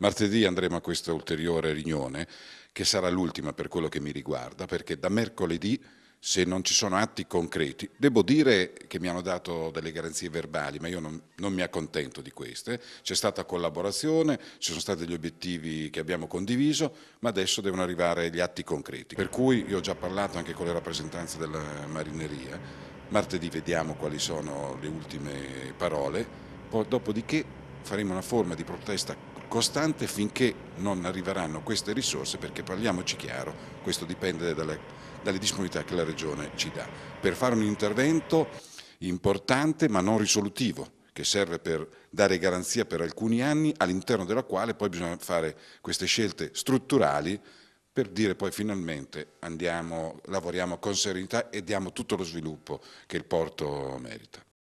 Martedì andremo a questa ulteriore riunione, che sarà l'ultima per quello che mi riguarda, perché da mercoledì, se non ci sono atti concreti, devo dire che mi hanno dato delle garanzie verbali, ma io non, non mi accontento di queste, c'è stata collaborazione, ci sono stati degli obiettivi che abbiamo condiviso, ma adesso devono arrivare gli atti concreti. Per cui io ho già parlato anche con le rappresentanze della marineria, martedì vediamo quali sono le ultime parole, poi, dopodiché faremo una forma di protesta costante finché non arriveranno queste risorse perché parliamoci chiaro, questo dipende dalle, dalle disponibilità che la Regione ci dà. Per fare un intervento importante ma non risolutivo che serve per dare garanzia per alcuni anni all'interno della quale poi bisogna fare queste scelte strutturali per dire poi finalmente andiamo, lavoriamo con serenità e diamo tutto lo sviluppo che il porto merita.